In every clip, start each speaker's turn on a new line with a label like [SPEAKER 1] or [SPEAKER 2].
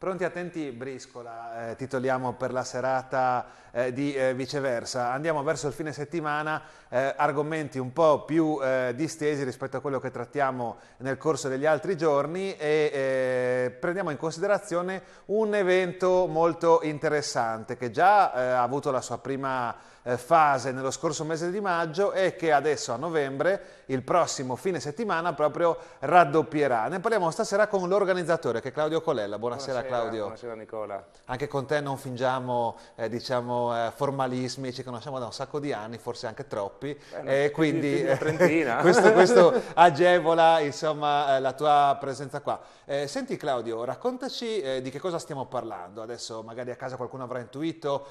[SPEAKER 1] Pronti, attenti, briscola, eh, titoliamo per la serata eh, di eh, viceversa. Andiamo verso il fine settimana, eh, argomenti un po' più eh, distesi rispetto a quello che trattiamo nel corso degli altri giorni e eh, prendiamo in considerazione un evento molto interessante che già ha avuto la sua prima eh, fase nello scorso mese di maggio e che adesso a novembre, il prossimo fine settimana, proprio raddoppierà. Ne parliamo stasera con l'organizzatore che è Claudio Colella. Buonasera, buonasera Claudio. Buonasera Nicola. Anche con te non fingiamo eh, diciamo, eh, formalismi, ci conosciamo da un sacco di anni, forse anche troppi, Beh, eh, quindi questo, questo, agevola insomma, eh, la tua presenza qua. Eh, senti Claudio, raccontaci di che cosa stiamo parlando. Adesso magari a casa qualcuno avrà intuito,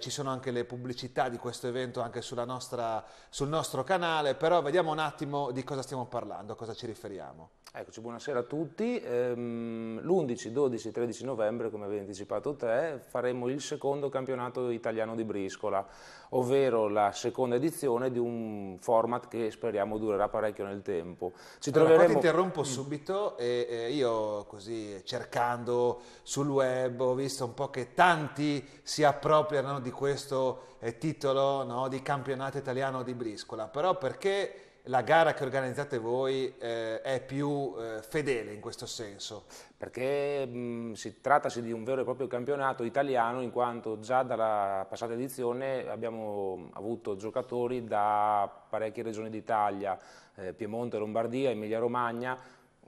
[SPEAKER 1] ci sono anche le pubblicità di questo evento anche nostra, sul nostro canale, però vediamo un attimo di cosa stiamo parlando, a cosa ci riferiamo. Eccoci, buonasera
[SPEAKER 2] a tutti. L'11, 12 13 novembre, come avevi anticipato te, faremo il secondo campionato italiano di briscola, ovvero la seconda edizione di un format che speriamo durerà parecchio nel tempo. Ci troveremo... allora, ti interrompo mm.
[SPEAKER 1] subito e, e io così cercando sul web ho visto un po' che tanti si appropriano di questo titolo no, di campionato italiano di briscola, però perché la gara che organizzate voi eh, è più eh, fedele
[SPEAKER 2] in questo senso? Perché mh, si trattasi di un vero e proprio campionato italiano in quanto già dalla passata edizione abbiamo avuto giocatori da parecchie regioni d'Italia, eh, Piemonte, Lombardia, Emilia Romagna,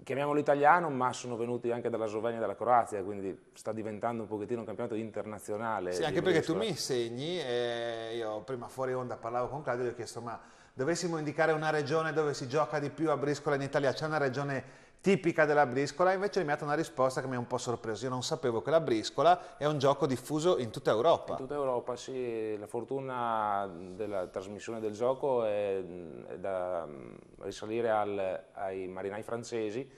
[SPEAKER 2] chiamiamolo italiano, ma sono venuti anche dalla Slovenia e dalla Croazia, quindi sta diventando un pochettino un campionato internazionale. Sì, anche perché tu mi
[SPEAKER 1] insegni, eh, io prima fuori onda parlavo con Claudio e gli ho chiesto ma dovessimo indicare una regione dove si gioca di più a briscola in Italia, c'è una regione tipica della briscola, invece mi ha dato una risposta che mi ha un po' sorpreso. Io non sapevo che la briscola è un gioco diffuso in tutta Europa. In
[SPEAKER 2] tutta Europa, sì. La fortuna della trasmissione del gioco è, da mm, risalire al, ai marinai francesi.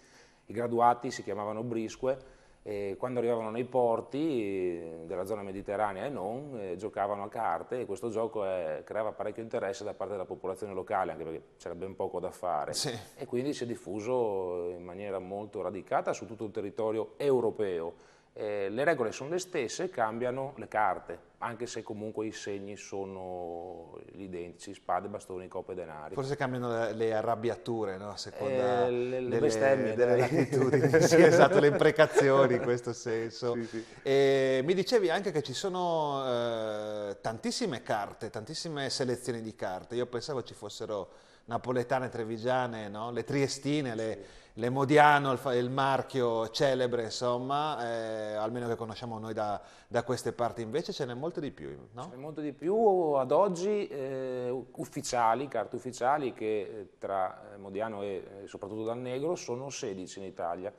[SPEAKER 2] I graduati si chiamavano brisque e quando arrivavano nei porti eh, della zona mediterranea e non, eh, giocavano a carte e questo gioco è, eh, creava parecchio interesse da parte della popolazione locale, anche perché c'era ben poco da fare. Sì. E quindi si è diffuso in maniera molto radicata su tutto il territorio europeo eh, le regole sono le stesse, cambiano le carte, anche se comunque i segni sono identici, spade, bastoni, coppe
[SPEAKER 1] e denari. Forse cambiano le, le arrabbiature, no? A seconda eh, le, delle, bestemmie, delle latitudini. sì, esatto, le imprecazioni in questo senso. Sì, sì. E mi dicevi anche che ci sono eh, tantissime carte, tantissime selezioni di carte. Io pensavo ci fossero napoletane, trevigiane, no? le triestine, le, sì L'Emodiano è il marchio celebre, insomma, eh, almeno che conosciamo noi da, da, queste parti, invece ce n'è molto di più,
[SPEAKER 2] no? Ce n'è molto di più ad oggi eh, ufficiali, carte ufficiali, che eh, tra eh, Modiano e eh, soprattutto Dal Negro sono 16 in Italia,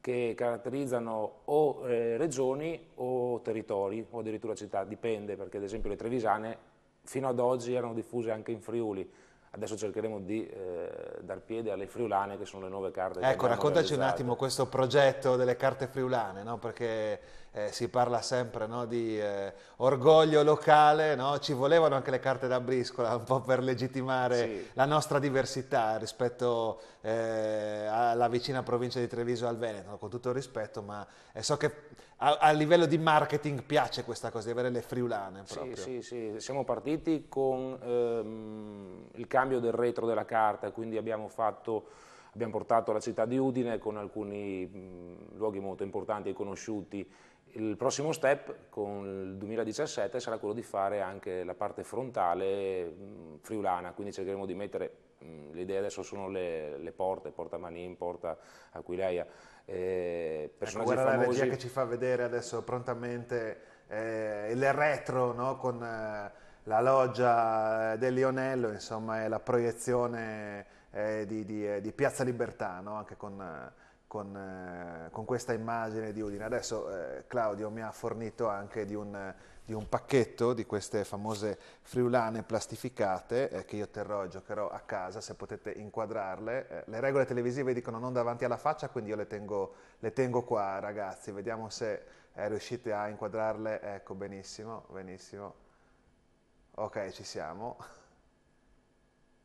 [SPEAKER 2] che caratterizzano o regioni o territori, o addirittura città, dipende, perché ad esempio le trevisane fino ad oggi erano diffuse anche in Friuli, Adesso cercheremo di eh, dar piede alle friulane che sono le nuove carte. Ecco, raccontaci realizzate. un attimo
[SPEAKER 1] questo progetto delle carte friulane, no? perché eh, si parla sempre no, di eh, orgoglio locale, no? ci volevano anche le carte da briscola un po' per legittimare sì. la nostra diversità rispetto eh, alla vicina provincia di Treviso al Veneto, con tutto il rispetto, ma eh, so che a, a, livello di marketing piace questa cosa di avere le friulane proprio. Sì,
[SPEAKER 2] sì, sì. siamo partiti con ehm, il cambio del retro della carta, quindi abbiamo fatto abbiamo portato la città di Udine con alcuni mh, mm, luoghi molto importanti e conosciuti il prossimo step con il 2017 sarà quello di fare anche la parte frontale friulana, quindi cercheremo di mettere, le idee adesso sono le, le porte, Porta Manin, Porta Aquileia, eh, personaggi ecco, guarda famosi. la regia che ci
[SPEAKER 1] fa vedere adesso prontamente eh, il retro no? con eh, la loggia eh, del Lionello, insomma è la proiezione eh, di, di, eh, di, Piazza Libertà, no? anche con con, eh, con, questa immagine di Udine. Adesso eh, Claudio mi ha fornito anche di un, di un, pacchetto di queste famose friulane plastificate eh, che io terrò e giocherò a casa se potete inquadrarle. Eh, le regole televisive dicono non davanti alla faccia, quindi io le tengo, le tengo qua ragazzi, vediamo se eh, riuscite a inquadrarle. Ecco, benissimo, benissimo. Ok, ci siamo.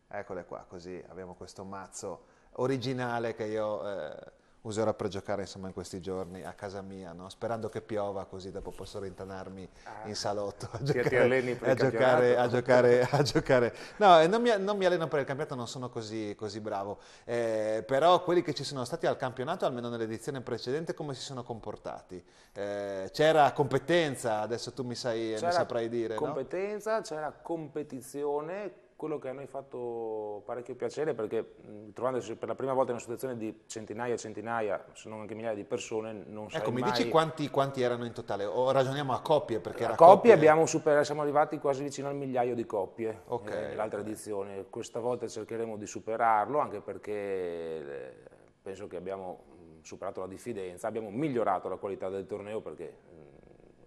[SPEAKER 1] Eccole qua, così abbiamo questo mazzo originale che io eh, userò per giocare insomma in questi giorni a casa mia, no? sperando che piova così dopo posso rintanarmi ah, in salotto a giocare, a giocare, a giocare, a giocare, No, non mi, non mi, alleno per il campionato, non sono così, così bravo, eh, però quelli che ci sono stati al campionato, almeno nell'edizione precedente, come si sono comportati? Eh, c'era competenza, adesso tu mi, sai, mi saprai dire. C'era
[SPEAKER 2] Competenza, no? c'era competizione quello che a noi ha fatto parecchio piacere perché trovandosi per la prima volta in una situazione di centinaia e centinaia, se non anche migliaia di persone, non ecco, Ecco, mi dici
[SPEAKER 1] quanti, quanti, erano in totale? O ragioniamo a coppie perché a era coppie, coppie...
[SPEAKER 2] Abbiamo super... siamo arrivati quasi vicino al migliaio di coppie eh, okay. nell'altra edizione. Questa volta cercheremo di superarlo anche perché eh, penso che abbiamo superato la diffidenza, abbiamo migliorato la qualità del torneo perché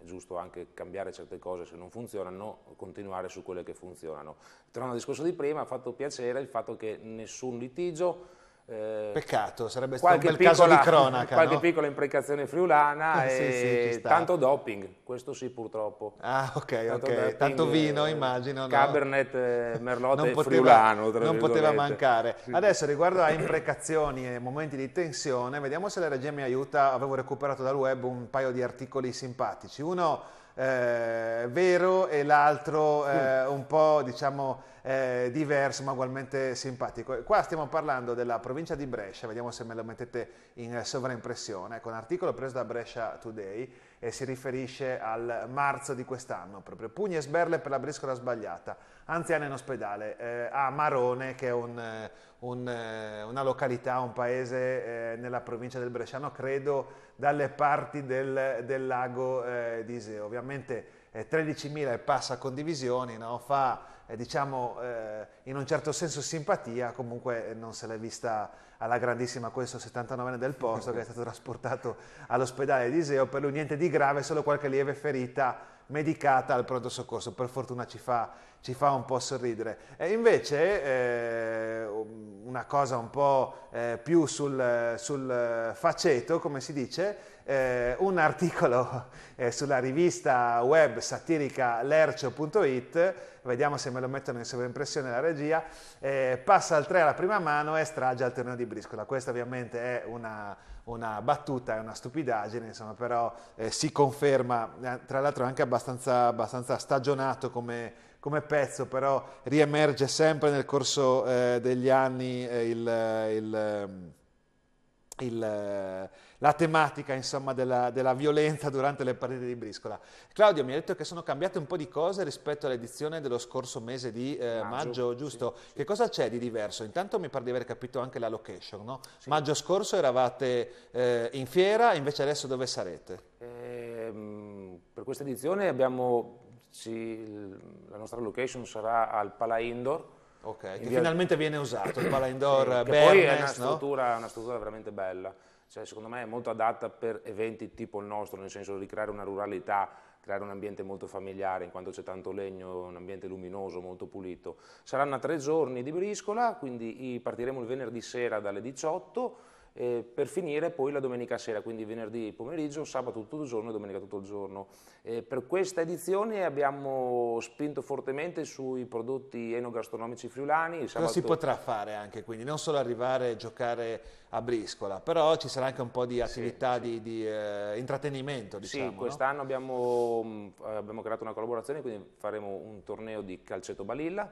[SPEAKER 2] giusto anche cambiare certe cose se non funzionano, continuare su quelle che funzionano. Tra un discorso di prima, ha fatto piacere il fatto che nessun litigio, eh, Peccato, sarebbe stato un bel piccola, caso di cronaca. Qualche no? piccola imprecazione friulana sì, e sì, tanto doping, questo sì purtroppo.
[SPEAKER 1] Ah ok, tanto, okay. Doping, tanto eh, vino eh, immagino. No? Cabernet eh, Merlot non poteva, friulano. non poteva mancare. Sì. Adesso riguardo a imprecazioni e momenti di tensione, vediamo se la regia mi aiuta. Avevo recuperato dal web un paio di articoli simpatici. Uno eh, vero e l'altro eh, un po' diciamo eh, diverso ma ugualmente simpatico. qua stiamo parlando della provincia di Brescia, vediamo se me lo mettete in sovraimpressione, con ecco, un articolo preso da Brescia Today e si riferisce al marzo di quest'anno, proprio pugni e sberle per la briscola sbagliata anziana in ospedale, eh, a Marone, che è un, eh, un, eh, una località, un paese eh, nella provincia del Bresciano, credo dalle parti del, del lago eh, di Iseo. Ovviamente 13.000 eh, e passa condivisioni, no? fa diciamo in un certo senso simpatia, comunque non se l'è vista alla grandissima questo 79enne del posto che è stato trasportato all'ospedale di Iseo, per lui niente di grave, solo qualche lieve ferita medicata al pronto soccorso, per fortuna ci fa, ci fa un po' sorridere. E invece eh, una cosa un po' eh, più sul, sul faceto, come si dice, eh, un articolo eh, sulla rivista web satirica lercio.it, vediamo se me lo mettono in sovraimpressione la regia, eh, passa al 3 alla prima mano e strage al terreno di briscola. Questa ovviamente è una, una battuta, è una stupidaggine, insomma, però eh, si conferma, eh, tra l'altro è anche abbastanza, abbastanza stagionato come, come pezzo, però riemerge sempre nel corso eh, degli anni eh, il, il, il, eh, la tematica insomma, della, della, violenza durante le partite di briscola. Claudio mi ha detto che sono cambiate un po' di cose rispetto all'edizione dello scorso mese di eh, maggio, maggio, giusto? Sì, sì. Che cosa c'è di diverso? Intanto mi pare di aver capito anche la location, no? sì. Maggio scorso eravate eh, in fiera, invece adesso dove sarete? Eh, per questa edizione
[SPEAKER 2] abbiamo, la nostra location sarà al Pala Indoor, Ok, che via...
[SPEAKER 1] finalmente viene usato, il Palaindor sì, Bernes, poi è una struttura,
[SPEAKER 2] no? una struttura veramente bella. Cioè, secondo me è molto adatta per eventi tipo il nostro, nel senso di creare una ruralità, creare un ambiente molto familiare, in quanto c'è tanto legno, un ambiente luminoso, molto pulito. Saranno a tre giorni di briscola, quindi partiremo il venerdì sera dalle 18 eh, per finire poi la domenica sera, quindi venerdì pomeriggio, sabato tutto il giorno e domenica tutto il giorno. Eh, per questa edizione abbiamo spinto fortemente sui prodotti enogastronomici friulani. Cosa si potrà
[SPEAKER 1] fare anche, quindi non solo arrivare e giocare a briscola, però ci sarà anche un po' di attività sì, di, sì. di eh, intrattenimento. Diciamo, sì, quest'anno no? abbiamo, mm, abbiamo
[SPEAKER 2] creato una collaborazione, quindi faremo un torneo di calcetto balilla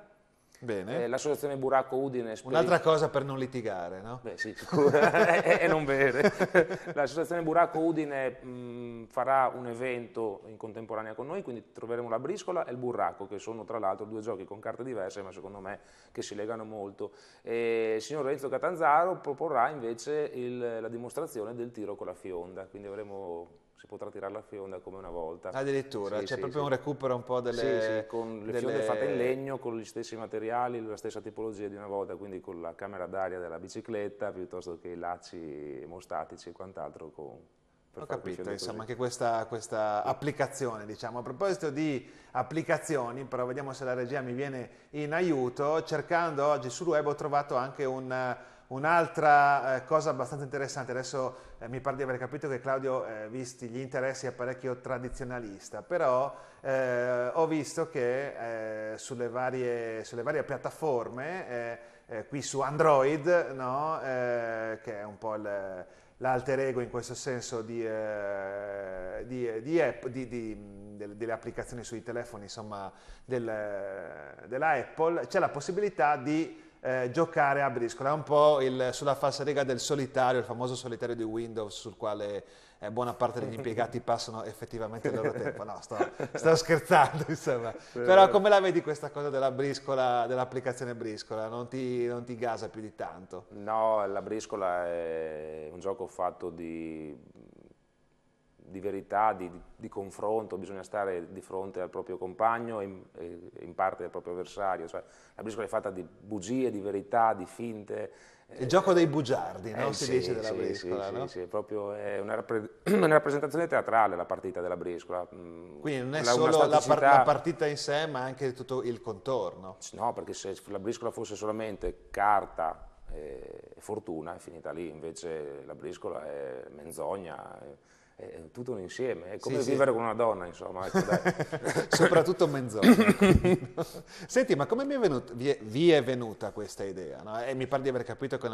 [SPEAKER 2] Bene. Eh, l'associazione Buracco Udine Space. Un'altra cosa
[SPEAKER 1] per non litigare, no? Beh sì, sicura, e eh, eh, non bere.
[SPEAKER 2] L'associazione Buracco Udine mh, mm, farà un evento in contemporanea con noi, quindi troveremo la briscola e il burracco, che sono tra l'altro due giochi con carte diverse, ma secondo me che si legano molto. E il signor Renzo Catanzaro proporrà invece il, la dimostrazione del tiro con la fionda, quindi avremo si potrà tirare la fionda come una volta. Addirittura, sì, c'è cioè, sì, proprio sì. un recupero un po' delle... Sì, sì, con le delle... fionde fatte in legno, con gli stessi materiali, la stessa tipologia di una volta, quindi con la camera d'aria della bicicletta piuttosto che i lacci emostatici e quant'altro con
[SPEAKER 1] per Ho capito, insomma, anche questa, questa applicazione, diciamo. A proposito di applicazioni, però vediamo se la regia mi viene in aiuto. Cercando oggi sul web ho trovato anche un, un'altra eh, cosa abbastanza interessante. Adesso eh, mi pare di aver capito che Claudio, eh, visti gli interessi, è parecchio tradizionalista, però eh, ho visto che eh, sulle varie, sulle, varie, piattaforme, eh, qui su Android, no, che è un po' il l'alter ego in questo senso di, eh, di, eh, di app, delle applicazioni sui telefoni, insomma, del, eh, della Apple, c'è la possibilità di eh, giocare a briscola, è un po' il, sulla falsariga del solitario, il famoso solitario di Windows sul quale eh, buona parte degli impiegati passano effettivamente il loro tempo, no, sto, sto scherzando insomma, però come la vedi questa cosa della briscola, dell'applicazione briscola, non ti, non ti gasa più di tanto?
[SPEAKER 2] No, la briscola è un gioco fatto di di verità, di, di, confronto, bisogna stare di fronte al proprio compagno e in, e in parte al proprio avversario. Cioè, la briscola è fatta di bugie, di verità, di finte.
[SPEAKER 1] Il gioco dei bugiardi, eh, no? si dice della sì, briscola. Sì, no? sì,
[SPEAKER 2] è proprio è una, rappres una, rappresentazione teatrale la partita della briscola. Mm, Quindi non è la, solo la, par la, partita
[SPEAKER 1] in sé, ma anche tutto il contorno. No, perché se la briscola fosse
[SPEAKER 2] solamente carta eh, e fortuna è finita lì, invece la briscola è menzogna. È, è tutto un insieme, è come sì, vivere sì. con una donna, insomma. Ecco, Soprattutto menzogna.
[SPEAKER 1] Senti, ma come è venuto, vi, è, vi, è, venuta questa idea? No? E mi pare di aver capito che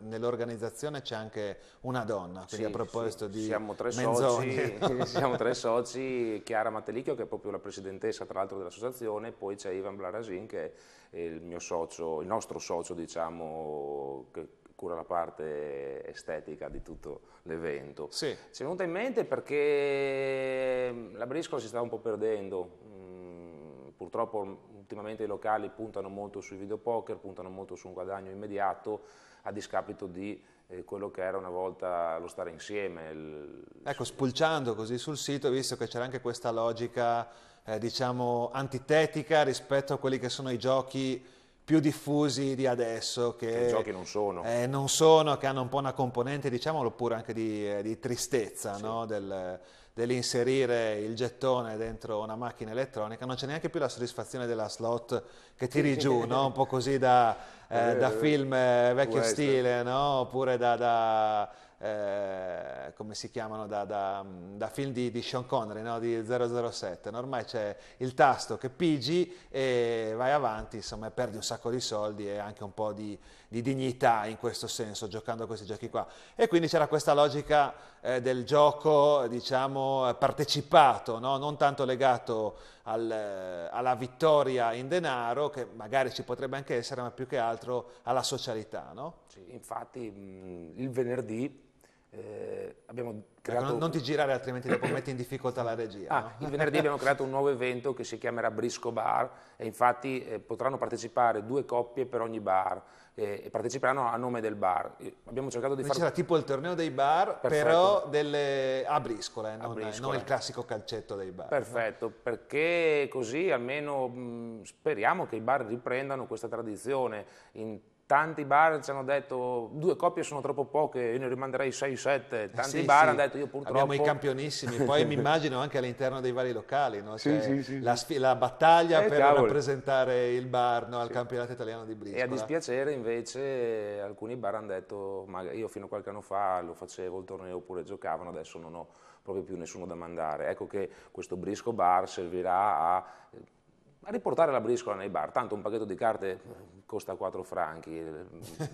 [SPEAKER 1] nell'organizzazione c'è anche una donna, quindi sì, a proposito di siamo tre, soci, siamo tre
[SPEAKER 2] soci, Chiara Matelicchio che è proprio la presidentessa tra l'altro dell'associazione, poi c'è Ivan Blarasin che è il mio socio, il nostro socio diciamo, che cura la parte estetica di tutto l'evento. Sì. Ci è venuta in mente perché mm, la briscola si stava un po' perdendo, mm, purtroppo ultimamente i locali puntano molto sui videopoker, puntano molto su un guadagno immediato a discapito di eh, quello che era una volta lo stare
[SPEAKER 1] insieme. Il... Ecco, spulciando così sul sito, visto che c'era anche questa logica, eh, diciamo, antitetica rispetto a quelli che sono i giochi più diffusi di adesso. Che, che giochi non sono. Eh, non sono, che hanno un po' una componente, diciamolo pure anche di, eh, di tristezza, sì. no? Del, dell'inserire il gettone dentro una macchina elettronica, non c'è neanche più la soddisfazione della slot che tiri giù, no? un po' così da, eh, eh da film eh, vecchio stile, no? oppure da, da eh, come si chiamano, da, da, da film di, di, Sean Connery, no? di 007. Ormai c'è il tasto che pigi e vai avanti, insomma, perdi un sacco di soldi e anche un po' di, di dignità in questo senso, giocando a questi giochi qua. E quindi c'era questa logica eh, del gioco, diciamo, partecipato, no? non tanto legato al, alla vittoria in denaro, che magari ci potrebbe anche essere, ma più che altro alla socialità. No? Sì, infatti mm, il venerdì eh, creato... non, non, ti girare altrimenti dopo metti in difficoltà la regia. Ah, no? Il venerdì abbiamo creato un nuovo
[SPEAKER 2] evento che si chiamerà Brisco Bar e infatti eh, potranno partecipare due coppie per ogni bar eh, e parteciperanno a nome del bar. Eh, abbiamo cercato di fare... C'era tipo
[SPEAKER 1] il torneo dei bar, Perfetto. però
[SPEAKER 2] delle... a briscola, eh, non, a briscola. non il
[SPEAKER 1] classico calcetto dei bar.
[SPEAKER 2] Perfetto, no? perché così almeno mh, mm, speriamo che i bar riprendano questa tradizione. In tanti bar ci hanno detto due coppie sono troppo poche, io ne rimanderei 6-7, tanti sì, bar sì. hanno detto io purtroppo... Abbiamo i campionissimi,
[SPEAKER 1] poi mi immagino anche all'interno dei vari locali, no? cioè, sì, la, la, battaglia eh, per cavolo. rappresentare il bar no? al campionato italiano di briscola. E a
[SPEAKER 2] dispiacere invece alcuni bar hanno detto, ma io fino a qualche anno fa lo facevo il torneo oppure giocavano, adesso non ho proprio più nessuno da mandare. Ecco che questo brisco bar servirà a a riportare la briscola nei bar, tanto un pacchetto di carte costa 4 franchi, eh,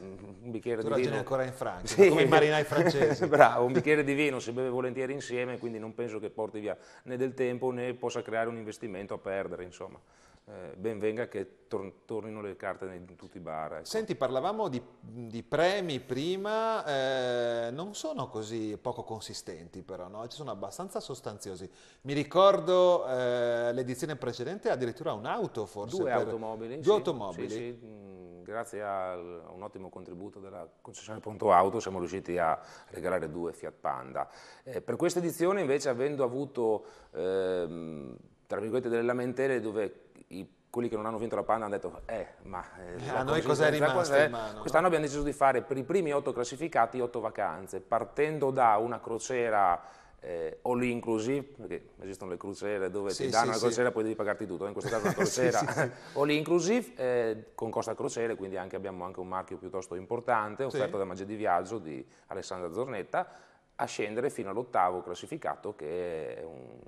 [SPEAKER 2] un bicchiere tu di vino... ancora in Francia, sì. come i marinai francesi. Bravo, un bicchiere di vino si beve volentieri insieme, quindi non penso che porti via né del tempo né possa creare un investimento a perdere, insomma eh, ben venga che tor tornino le carte in tutti i bar.
[SPEAKER 1] Ecco. Senti, parlavamo di, di premi prima, eh, non sono così poco consistenti però, no? ci sono abbastanza sostanziosi. Mi ricordo eh, l'edizione precedente addirittura un'auto forse. Due automobili. Due sì, automobili. Sì, sì. Mm, grazie
[SPEAKER 2] a un ottimo contributo della
[SPEAKER 1] concessione Ponto
[SPEAKER 2] Auto siamo riusciti a regalare due Fiat Panda. Eh, per questa edizione invece avendo avuto ehm, tra virgolette delle lamentele dove i, quelli che non hanno vinto la panna hanno detto, eh, ma eh, a noi cos'è rimasto in mano? Quest'anno no? abbiamo deciso di fare per i primi otto classificati otto vacanze, partendo da una crociera eh, all inclusive, perché esistono le crociere dove sì, ti danno sì, la crociera e sì. poi devi pagarti tutto, eh, in questo caso una crociera all inclusive eh, con Costa Crociere, quindi anche, abbiamo anche un marchio piuttosto importante, offerto da Magia di Viaggio di Alessandra Zornetta, a scendere fino all'ottavo classificato che è un,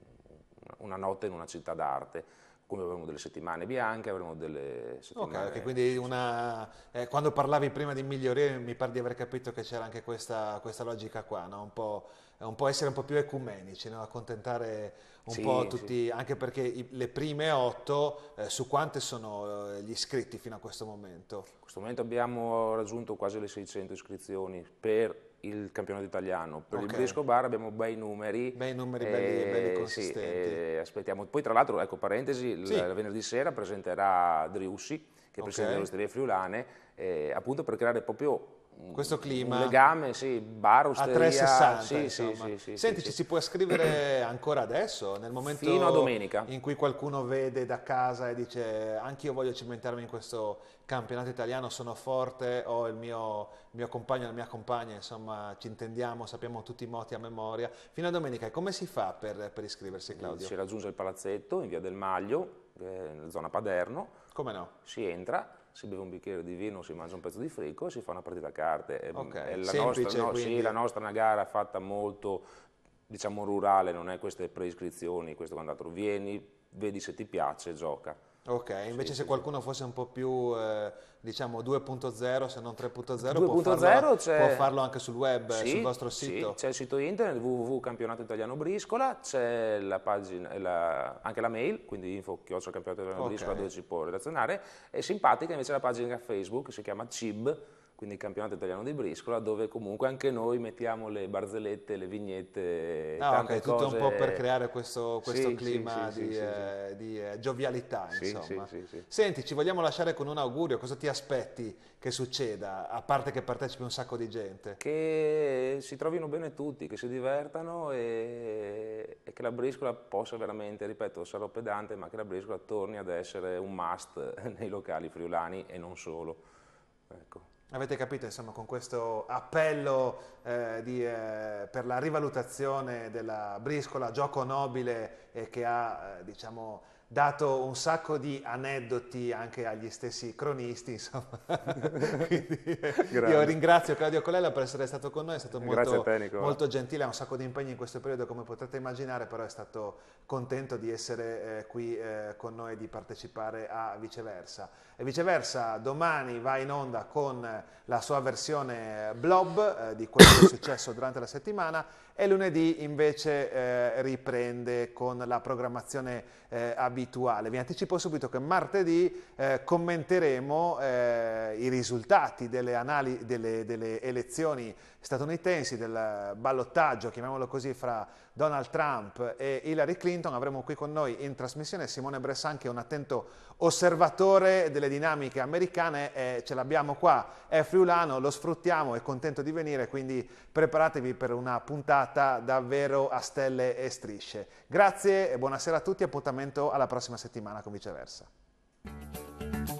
[SPEAKER 2] una notte in una città d'arte come avremo delle settimane bianche, avremo delle settimane... Ok,
[SPEAKER 1] quindi una, eh, quando parlavi prima di migliorie mi pare di aver capito che c'era anche questa, questa logica qua, no? un, po', un, po', essere un po' più ecumenici, no? accontentare un sì, po' tutti, sì. anche perché i, le prime otto, eh, su quante sono eh, gli iscritti fino a questo momento? In questo
[SPEAKER 2] momento abbiamo raggiunto quasi le 600 iscrizioni per il campionato italiano. Per okay. il Bresco Bar abbiamo bei numeri. Bei numeri, eh, belli, belli consistenti. Sì, aspettiamo. Poi tra l'altro, ecco, parentesi, sì. il venerdì sera presenterà Driussi, che è okay. presidente delle Osterie Friulane, eh, appunto per creare proprio questo clima. Un legame, sì, bar, osteria. A 360, sì, sì, sì,
[SPEAKER 1] sì, Senti, ci si può iscrivere ancora adesso, nel momento Fino a domenica. in cui qualcuno vede da casa e dice anche io voglio cimentarmi in questo campionato italiano, sono forte, ho il mio, mio compagno, la mia compagna, insomma ci intendiamo, sappiamo tutti i moti a memoria. Fino a domenica, e come si fa per, per iscriversi Claudio? Si
[SPEAKER 2] raggiunge il palazzetto in via del Maglio, eh, nella zona Paderno. Come no? Si entra si beve un bicchiere di vino, si mangia un pezzo di frico e si fa una partita a carte. È, okay. è la, Semplice, nostra, no, sì, la nostra è una gara fatta molto, diciamo, rurale, non è queste preiscrizioni, questo quant'altro. Vieni, vedi se ti piace, gioca.
[SPEAKER 1] Ok, invece sì, se sì. qualcuno fosse un po' più, eh, diciamo, 2.0, se non 3.0, può farlo, può, farlo anche sul web, sì, sul vostro sito. Sì, c'è il
[SPEAKER 2] sito internet www.campionato italiano briscola, c'è la pagina, la, anche la mail, quindi info campionato italiano briscola okay. dove si può relazionare, è simpatica invece la pagina Facebook si chiama CIB, quindi il campionato italiano di briscola, dove comunque anche noi mettiamo le barzellette, le vignette, ah, tante okay, cose. tutto un po' per creare questo, questo sì, clima sì, di, sì, eh,
[SPEAKER 1] di eh, giovialità, insomma. Senti, ci vogliamo lasciare con un augurio, cosa ti aspetti che succeda, a parte che partecipi un sacco di gente? Che si trovino bene tutti,
[SPEAKER 2] che si divertano e, e che la briscola possa veramente, ripeto, sarò pedante, ma che la briscola torni ad essere un must nei locali friulani e non solo.
[SPEAKER 1] Ecco. Avete capito, insomma, con questo appello eh, di, eh, per la rivalutazione della briscola gioco nobile eh, che ha, eh, diciamo, dato un sacco di aneddoti anche agli stessi cronisti, insomma. io ringrazio Claudio Colella per essere stato con noi, è stato molto, te, molto, gentile, ha un sacco di impegni in questo periodo come potete immaginare, però è stato contento di essere eh, qui eh, con noi e di partecipare a viceversa. E viceversa, domani va in onda con la sua versione blob eh, di quello che è successo durante la settimana e lunedì invece eh, riprende con la programmazione eh, abituale. Vi anticipo subito che martedì eh, commenteremo eh, i risultati delle, delle, delle elezioni statunitensi del ballottaggio, chiamiamolo così, fra Donald Trump e Hillary Clinton. Avremo qui con noi in trasmissione Simone Bressan, che è un attento osservatore delle dinamiche americane. e ce l'abbiamo qua, è friulano, lo sfruttiamo, è contento di venire, quindi preparatevi per una puntata davvero a stelle e strisce. Grazie e buonasera a tutti, appuntamento alla prossima settimana con viceversa.